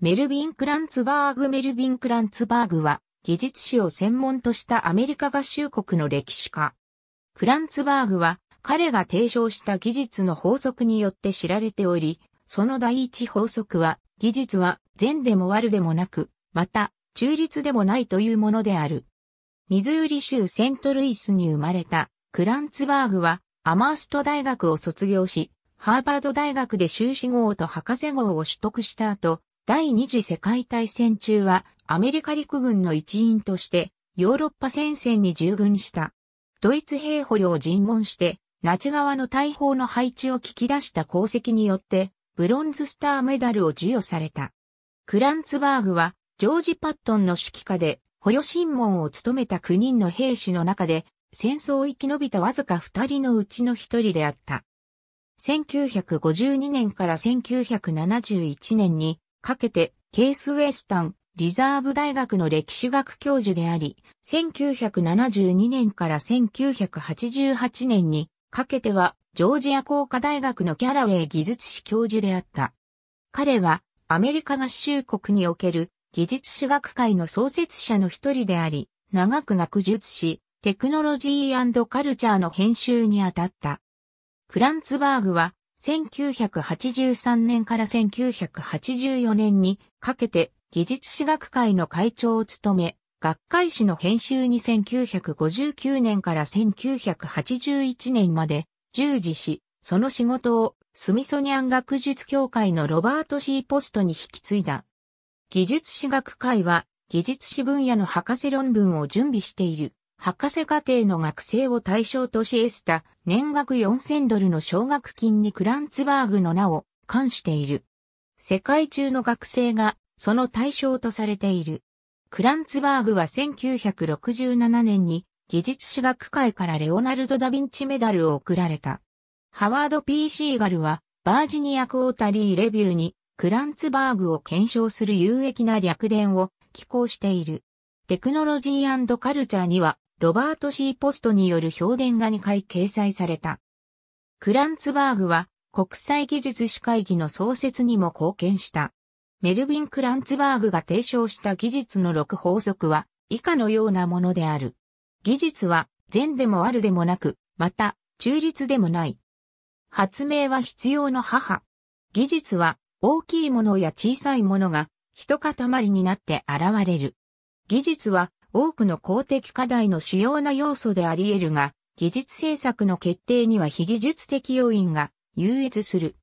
メルビン・クランツバーグメルビン・クランツバーグは技術史を専門としたアメリカ合衆国の歴史家。クランツバーグは彼が提唱した技術の法則によって知られており、その第一法則は技術は善でも悪でもなく、また中立でもないというものである。ミズーリ州セントルイスに生まれたクランツバーグはアマースト大学を卒業し、ハーバード大学で修士号と博士号を取得した後、第二次世界大戦中はアメリカ陸軍の一員としてヨーロッパ戦線に従軍した。ドイツ兵捕虜を尋問して、ナチ側の大砲の配置を聞き出した功績によって、ブロンズスターメダルを授与された。クランツバーグは、ジョージ・パットンの指揮下で、捕虜審問を務めた9人の兵士の中で、戦争を生き延びたわずか2人のうちの1人であった。1952年から1971年に、かけて、ケースウェスタン、リザーブ大学の歴史学教授であり、1972年から1988年にかけては、ジョージア工科大学のキャラウェイ技術士教授であった。彼は、アメリカ合衆国における技術史学会の創設者の一人であり、長く学術史、テクノロジーカルチャーの編集に当たった。クランツバーグは、1983年から1984年にかけて技術史学会の会長を務め、学会誌の編集に1959年から1981年まで従事し、その仕事をスミソニアン学術協会のロバート・シーポストに引き継いだ。技術史学会は技術史分野の博士論文を準備している。博士課程の学生を対象とし得した年額4000ドルの奨学金にクランツバーグの名を冠している。世界中の学生がその対象とされている。クランツバーグは1967年に技術史学会からレオナルド・ダ・ヴィンチメダルを贈られた。ハワード・ P・ シーガルはバージニア・クオータリー・レビューにクランツバーグを検証する有益な略伝を寄稿している。テクノロジーカルチャーにはロバート C ポストによる評伝が2回掲載された。クランツバーグは国際技術士会議の創設にも貢献した。メルヴィン・クランツバーグが提唱した技術の6法則は以下のようなものである。技術は善でもあるでもなく、また中立でもない。発明は必要の母。技術は大きいものや小さいものが一塊になって現れる。技術は多くの公的課題の主要な要素であり得るが、技術政策の決定には非技術的要因が優越する。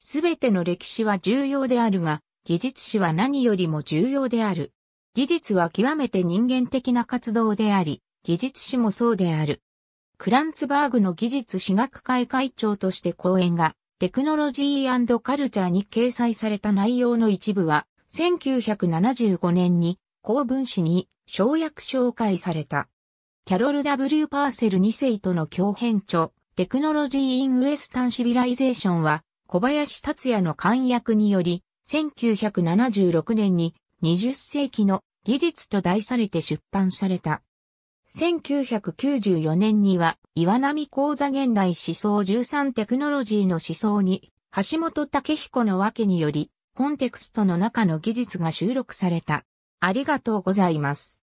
すべての歴史は重要であるが、技術史は何よりも重要である。技術は極めて人間的な活動であり、技術史もそうである。クランツバーグの技術史学会会長として講演が、テクノロジーカルチャーに掲載された内容の一部は、1975年に公文誌に省略紹介された。キャロル W. パーセル2世との共編著、テクノロジー・イン・ウエスタン・シビライゼーションは、小林達也の簡約により、1976年に20世紀の技術と題されて出版された。1994年には、岩波講座現代思想13テクノロジーの思想に、橋本武彦のわけにより、コンテクストの中の技術が収録された。ありがとうございます。